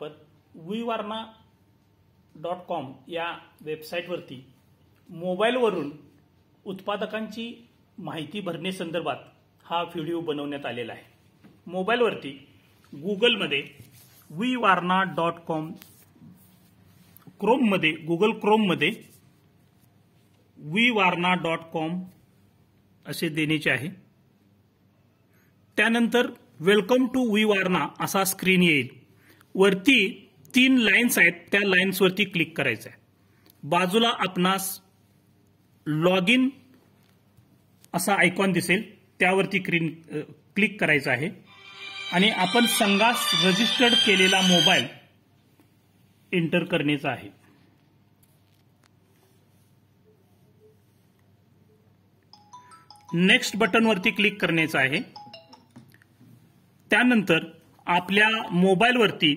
वापर विवारणा dot com या वेबसाईटवरती मोबाईलवरून उत्पादकांची माहिती संदर्भात हा व्हिडिओ बनवण्यात आलेला आहे मोबाईलवरती गुगलमध्ये वी वारणा डॉट कॉम क्रोममध्ये गुगल क्रोममध्ये वी वारणा डॉट कॉम असे देण्याचे आहे त्यानंतर वेलकम टू वी वारणा असा स्क्रीन येईल वरती तीन लाईन्स आहेत त्या लाईन्सवरती क्लिक करायचं आहे बाजूला आपणास लॉग इन असा आयकॉन दिसेल त्यावरती क्लिक करायचं आहे आणि आपण संघास रजिस्टर्ड केलेला मोबाईल एंटर करण्याचा आहे नेक्स्ट बटनवरती क्लिक करण्याचं आहे त्यानंतर आपल्या मोबाईलवरती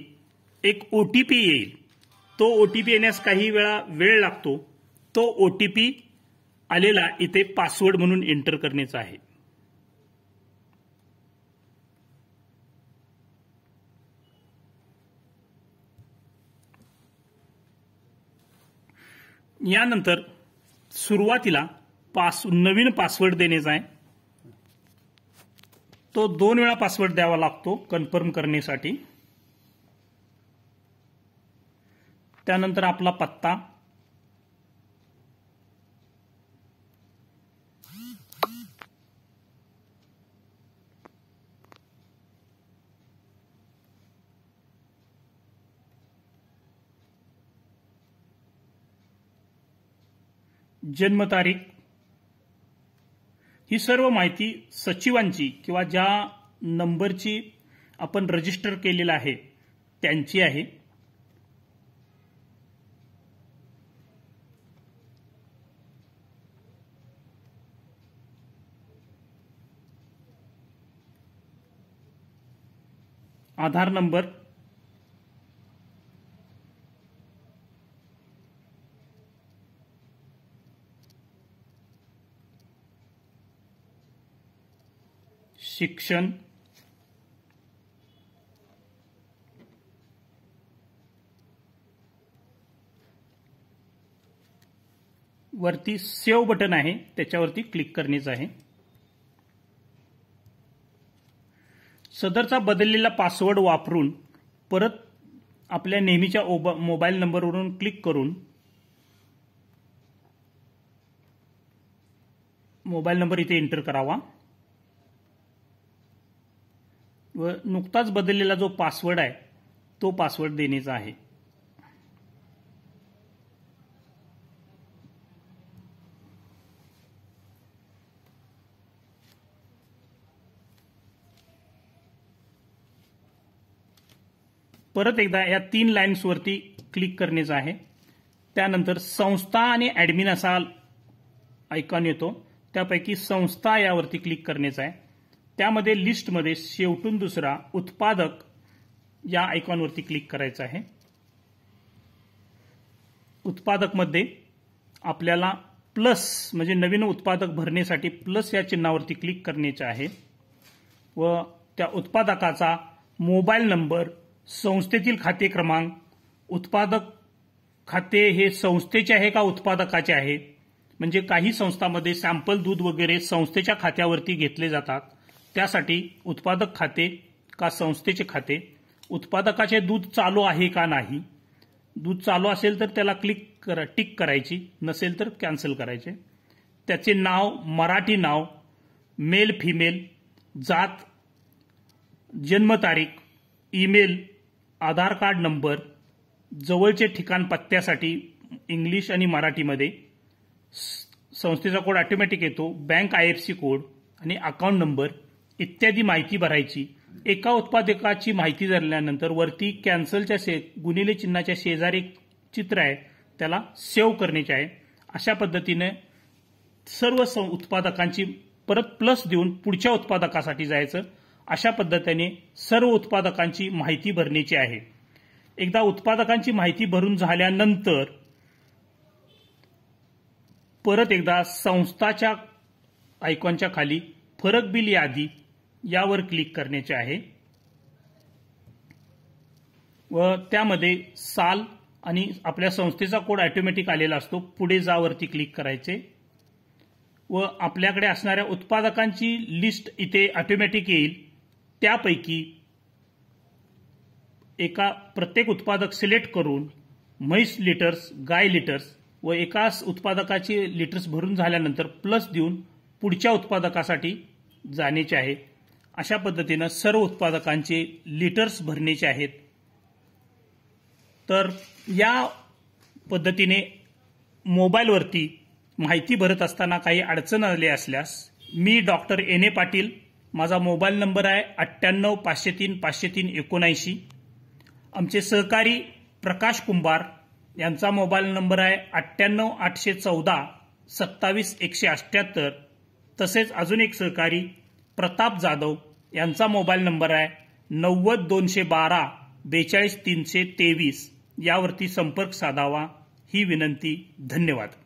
एक ओ टी येईल तो ओ टी पी येण्यास काही वेळा वेळ लागतो तो ओ टी पी आलेला इथे पासवर्ड म्हणून एंटर करण्याचा आहे यानंतर सुरुवातीला पास नवीन पासवर्ड देण्याचा आहे तो दोन वेळा पासवर्ड द्यावा लागतो कन्फर्म करण्यासाठी त्यानंतर आपला पत्ता जन्मतारीख ही सर्व माहिती सचिवांची किंवा ज्या नंबरची आपण रजिस्टर केलेला आहे त्यांची आहे आधार नंबर शिक्षण वरती सेव बटन आहे त्याच्यावरती क्लिक करण्याचं आहे सदरचा बदललेला पासवर्ड वापरून परत आपल्या नेहमीच्या ओबा मोबाईल नंबरवरून क्लिक करून मोबाईल नंबर इथे एंटर करावा व नुकताच बदललेला जो पासवर्ड आहे तो पासवर्ड देण्याचा आहे परत एकदा या तीन लाईन्सवरती क्लिक करण्याचं आहे त्यानंतर संस्था आणि ॲडमिन असा आयकॉन येतो त्यापैकी संस्था यावरती क्लिक करण्याचा आहे त्यामध्ये लिस्टमध्ये शेवटून दुसरा उत्पादक या आयकॉनवरती क्लिक करायचं आहे उत्पादकमध्ये आपल्याला प्लस म्हणजे नवीन उत्पादक भरण्यासाठी प्लस या चिन्हावरती क्लिक करण्याचे आहे व त्या उत्पादकाचा मोबाईल नंबर संस्थेतील खाते क्रमांक उत्पादक खाते हे संस्थेचे आहे का उत्पादकाचे आहे म्हणजे काही संस्थांमध्ये सॅम्पल दूध वगैरे संस्थेच्या खात्यावरती घेतले जातात त्यासाठी उत्पादक खाते का संस्थेचे खाते उत्पादकाचे दूध चालू आहे का नाही दूध चालू असेल तर त्याला क्लिक करा टिक करायची नसेल तर कॅन्सल करायचे त्याचे नाव मराठी नाव मेल फिमेल जात जन्मतारीख ईमेल आधार कार्ड नंबर जवळचे ठिकाण पत्त्यासाठी इंग्लिश आणि मराठीमध्ये संस्थेचा कोड ऑटोमॅटिक येतो bank I F C code आणि अकाउंट नंबर इत्यादी माहिती भरायची एका उत्पादकाची माहिती झाल्यानंतर वरती कॅन्सलच्या शे गुणिले चिन्हाच्या शेजारी चित्र आहे त्याला सेव्ह करण्याचे आहे अशा पद्धतीने सर्व उत्पादकांची परत प्लस देऊन पुढच्या उत्पादकासाठी जायचं अशा पद्धतीने सर्व उत्पादकांची माहिती भरण्याची आहे एकदा उत्पादकांची माहिती भरून झाल्यानंतर परत एकदा संस्थाच्या आयकॉनच्या खाली फरक बिल यादी यावर क्लिक करण्याचे आहे व त्यामध्ये साल आणि आपल्या संस्थेचा कोड ऑटोमॅटिक आलेला असतो पुढे जावरती क्लिक करायचे व आपल्याकडे असणाऱ्या उत्पादकांची लिस्ट इथे ऑटोमॅटिक येईल त्यापैकी एका प्रत्येक उत्पादक सिलेक्ट करून म्हैस लिटर्स गाय लिटर्स व एका उत्पादकाचे लिटर्स भरून झाल्यानंतर प्लस देऊन पुढच्या उत्पादकासाठी जाण्याचे आहे अशा पद्धतीनं सर्व उत्पादकांचे लिटर्स भरण्याचे आहेत तर या पद्धतीने मोबाईलवरती माहिती भरत असताना काही अडचण आली असल्यास मी डॉक्टर एन ए पाटील माझा मोबाईल नंबर आहे अठ्ठ्याण्णव पाचशे तीन पाचशे तीन एकोणऐंशी आमचे सहकारी प्रकाश कुंभार यांचा मोबाईल नंबर आहे अठ्ठ्याण्णव आठशे चौदा सत्तावीस एकशे अठ्ठ्याहत्तर तसेच अजून एक सहकारी प्रताप जाधव यांचा मोबाईल नंबर आहे नव्वद दोनशे बारा बेचाळीस तीनशे तेवीस यावरती संपर्क साधावा ही विनंती धन्यवाद